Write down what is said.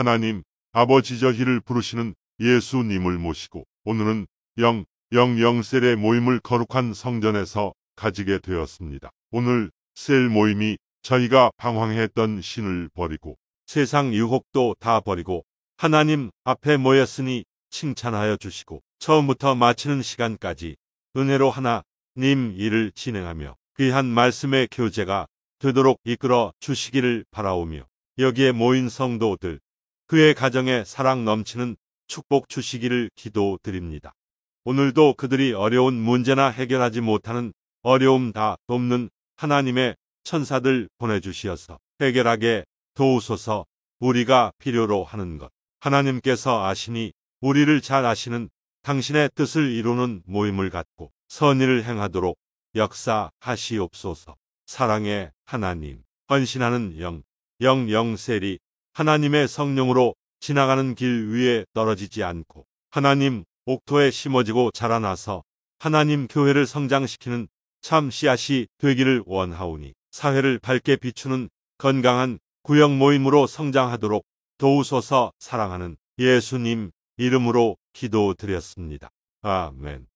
하나님 아버지 저희를 부르시는 예수님을 모시고 오늘은 영, 영, 영 셀의 모임을 거룩한 성전에서 가지게 되었습니다. 오늘 셀 모임이 저희가 방황했던 신을 버리고 세상 유혹도 다 버리고 하나님 앞에 모였으니 칭찬하여 주시고 처음부터 마치는 시간까지 은혜로 하나님 일을 진행하며 귀한 말씀의 교제가 되도록 이끌어 주시기를 바라오며 여기에 모인 성도들 그의 가정에 사랑 넘치는 축복 주시기를 기도드립니다. 오늘도 그들이 어려운 문제나 해결하지 못하는 어려움 다 돕는 하나님의 천사들 보내주시어서 해결하게 도우소서 우리가 필요로 하는 것. 하나님께서 아시니 우리를 잘 아시는 당신의 뜻을 이루는 모임을 갖고 선의를 행하도록 역사하시옵소서. 사랑의 하나님, 헌신하는 영, 영영세리 하나님의 성령으로 지나가는 길 위에 떨어지지 않고 하나님 옥토에 심어지고 자라나서 하나님 교회를 성장시키는 참 씨앗이 되기를 원하오니 사회를 밝게 비추는 건강한 구역 모임으로 성장하도록 도우소서 사랑하는 예수님 이름으로 기도드렸습니다. 아멘.